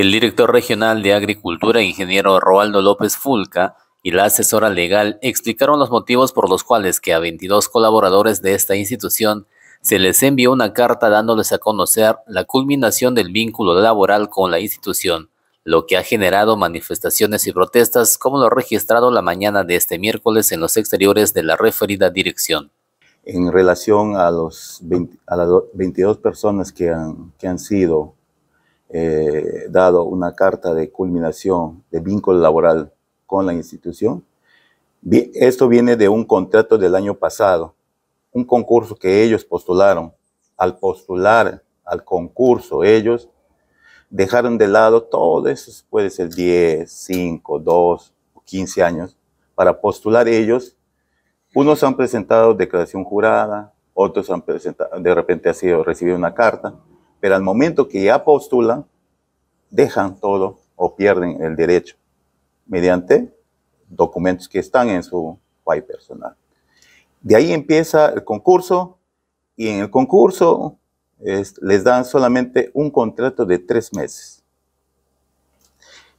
El director regional de Agricultura, ingeniero Roaldo López Fulca, y la asesora legal explicaron los motivos por los cuales que a 22 colaboradores de esta institución se les envió una carta dándoles a conocer la culminación del vínculo laboral con la institución, lo que ha generado manifestaciones y protestas como lo registrado la mañana de este miércoles en los exteriores de la referida dirección. En relación a, los las 22 personas que que han sido eh, dado una carta de culminación de vínculo laboral con la institución. Esto viene de un contrato del año pasado, un concurso que ellos postularon. Al postular al concurso, ellos dejaron de lado todo eso, puede ser 10, 5, 2 o 15 años, para postular ellos. Unos han presentado declaración jurada, otros han presentado, de repente ha sido recibido una carta, pero al momento que ya postulan, dejan todo o pierden el derecho mediante documentos que están en su file personal. De ahí empieza el concurso y en el concurso les dan solamente un contrato de tres meses.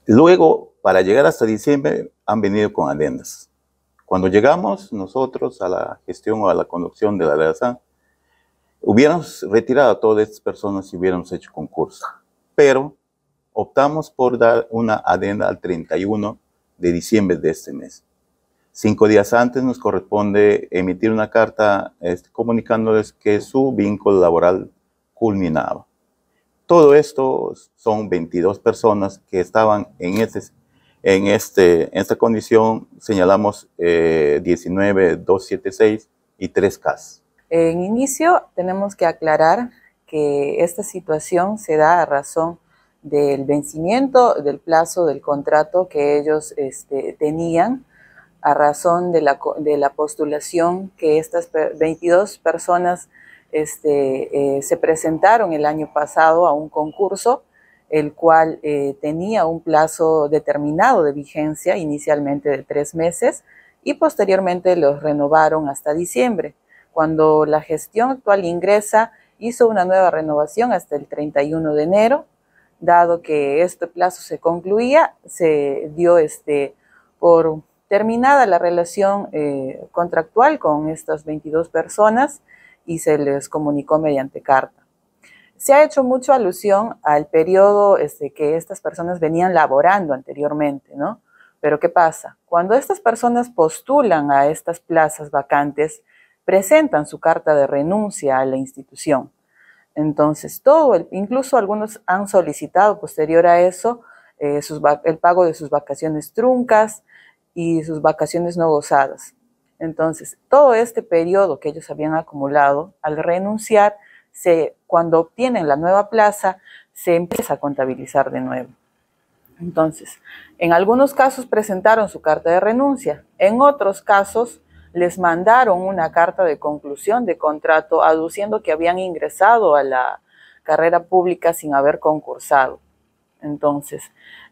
Luego, para llegar hasta diciembre, han venido con adendas. Cuando llegamos nosotros a la gestión o a la conducción de la DESA, Hubiéramos retirado a todas estas personas si hubiéramos hecho concurso, pero optamos por dar una adenda al 31 de diciembre de este mes. Cinco días antes nos corresponde emitir una carta este, comunicándoles que su vínculo laboral culminaba. Todo esto son 22 personas que estaban en, este, en, este, en esta condición, señalamos eh, 19, 276 y 3 casos. En inicio, tenemos que aclarar que esta situación se da a razón del vencimiento del plazo del contrato que ellos este, tenían a razón de la, postulación que estas 22 personas este, eh, se presentaron el año pasado a un concurso, el cual eh, tenía un plazo determinado de vigencia, inicialmente de tres meses, y posteriormente los renovaron hasta diciembre. Cuando la gestión actual ingresa, hizo una nueva renovación hasta el 31 de enero. Dado que este plazo se concluía, se dio este, por terminada la relación eh, contractual con estas 22 personas y se les comunicó mediante carta. Se ha hecho mucha alusión al periodo este, que estas personas venían laborando anteriormente, ¿no? Pero ¿qué pasa? Cuando estas personas postulan a estas plazas vacantes, presentan su carta de renuncia a la institución. Entonces, todo, incluso algunos han solicitado posterior a eso eh, el pago de sus vacaciones truncas y sus vacaciones no gozadas. Entonces, todo este periodo que ellos habían acumulado, al renunciar, se, cuando obtienen la nueva plaza, se empieza a contabilizar de nuevo. Entonces, en algunos casos presentaron su carta de renuncia, en otros casos les mandaron una carta de conclusión de contrato aduciendo que habían ingresado a la carrera pública sin haber concursado. Entonces,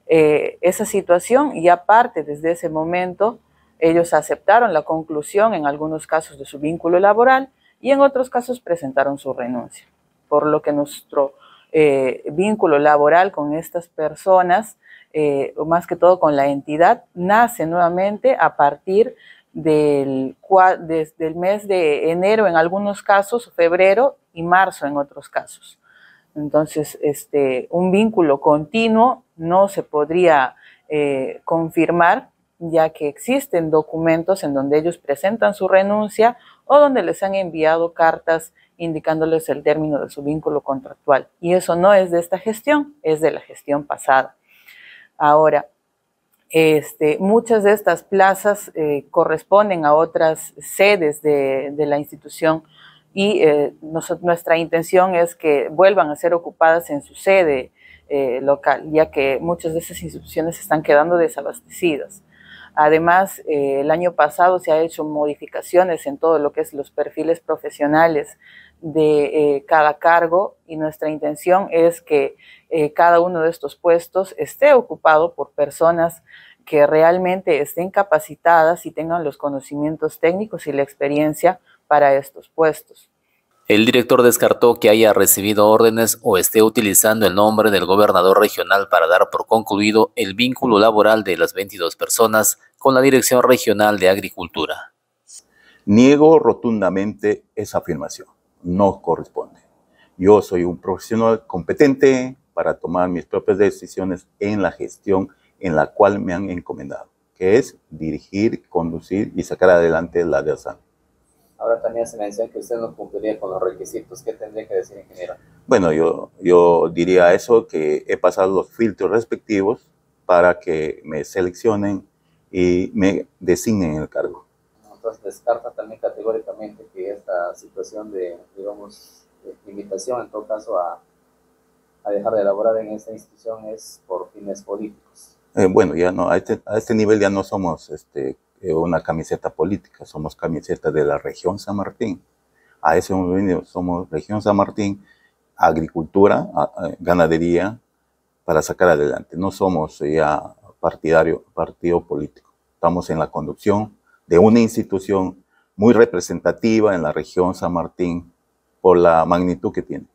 eh, esa situación y aparte desde ese momento ellos aceptaron la conclusión en algunos casos de su vínculo laboral y en otros casos presentaron su renuncia, por lo que nuestro eh, vínculo laboral con estas personas, eh, o más que todo con la entidad, nace nuevamente a partir de, del, desde el mes de enero en algunos casos, febrero y marzo en otros casos. Entonces, este, un vínculo continuo no se podría eh, confirmar, ya que existen documentos en donde ellos presentan su renuncia o donde les han enviado cartas indicándoles el término de su vínculo contractual. Y eso no es de esta gestión, es de la gestión pasada. Ahora, este, muchas de estas plazas eh, corresponden a otras sedes de, la institución y eh, nuestra intención es que vuelvan a ser ocupadas en su sede eh, local, ya que muchas de esas instituciones están quedando desabastecidas. Además, el año pasado se han hecho modificaciones en todo lo que es los perfiles profesionales de eh, cada cargo y nuestra intención es que eh, cada uno de estos puestos esté ocupado por personas que realmente estén capacitadas y tengan los conocimientos técnicos y la experiencia para estos puestos. El director descartó que haya recibido órdenes o esté utilizando el nombre del gobernador regional para dar por concluido el vínculo laboral de las 22 personas con la Dirección Regional de Agricultura. Niego rotundamente esa afirmación no corresponde. Yo soy un profesional competente para tomar mis propias decisiones en la gestión en la cual me han encomendado, que es dirigir, conducir y sacar adelante la DESAN. Ahora también se menciona que usted no cumpliría con los requisitos. que tendría que decir, ingeniero? Bueno, yo, yo diría eso, que he pasado los filtros respectivos para que me seleccionen y me designen el cargo descarta también categóricamente que esta situación de, digamos, limitación, en todo caso, a, a dejar de elaborar en esta institución es por fines políticos. Eh, bueno, ya no, a este, a este nivel ya no somos este, eh, una camiseta política, somos camiseta de la región San Martín. A ese momento somos región San Martín, agricultura, ganadería, para sacar adelante. No somos ya partidario, partido político, estamos en la conducción de una institución muy representativa en la región San Martín por la magnitud que tiene.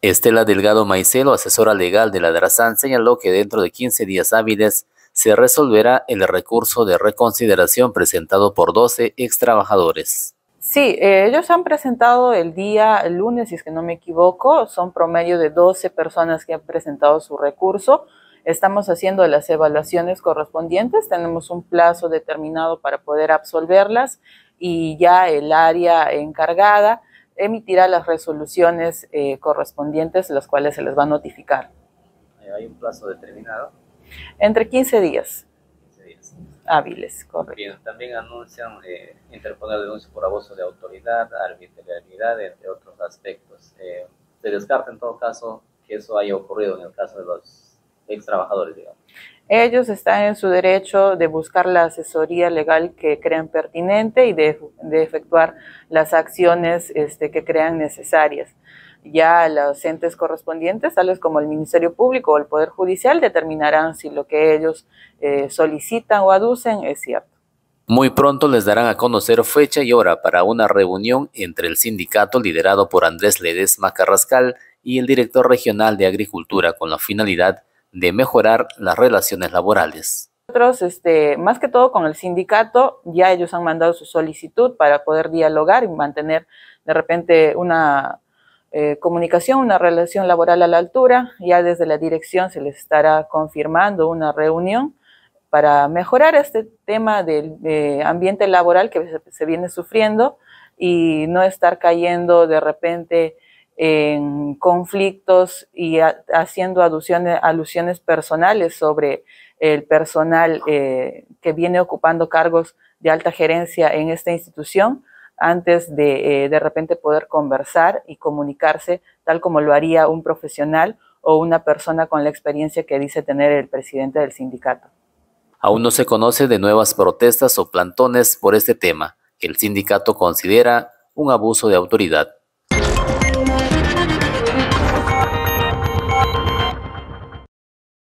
Estela Delgado Maicelo, asesora legal de la DRAZAN, señaló que dentro de 15 días hábiles se resolverá el recurso de reconsideración presentado por 12 extrabajadores. Sí, eh, ellos han presentado el día el lunes, si es que no me equivoco, son promedio de 12 personas que han presentado su recurso. Estamos haciendo las evaluaciones correspondientes, tenemos un plazo determinado para poder absolverlas y ya el área encargada emitirá las resoluciones eh, correspondientes, las cuales se les va a notificar. Eh, ¿Hay un plazo determinado? Entre 15 días. 15 días. Hábiles, correcto. también anuncian eh, interponer denuncias por abuso de autoridad, arbitrariedad, entre otros aspectos. se descarta en todo caso que eso haya ocurrido en el caso de los ex trabajadores, Ellos están en su derecho de buscar la asesoría legal que crean pertinente y de, efectuar las acciones este, que crean necesarias. Ya los entes correspondientes, tales como el Ministerio Público o el Poder Judicial, determinarán si lo que ellos eh, solicitan o aducen es cierto. Muy pronto les darán a conocer fecha y hora para una reunión entre el sindicato liderado por Andrés Ledesma Carrascal y el director regional de Agricultura con la finalidad de mejorar las relaciones laborales. Nosotros, este, más que todo con el sindicato, ya ellos han mandado su solicitud para poder dialogar y mantener de repente una eh, comunicación, una relación laboral a la altura. Ya desde la dirección se les estará confirmando una reunión para mejorar este tema del ambiente laboral que se, se viene sufriendo y no estar cayendo de repente en conflictos y haciendo alusiones, alusiones, personales sobre el personal eh, que viene ocupando cargos de alta gerencia en esta institución antes de eh, de repente poder conversar y comunicarse tal como lo haría un profesional o una persona con la experiencia que dice tener el presidente del sindicato. Aún no se conoce de nuevas protestas o plantones por este tema, que el sindicato considera un abuso de autoridad.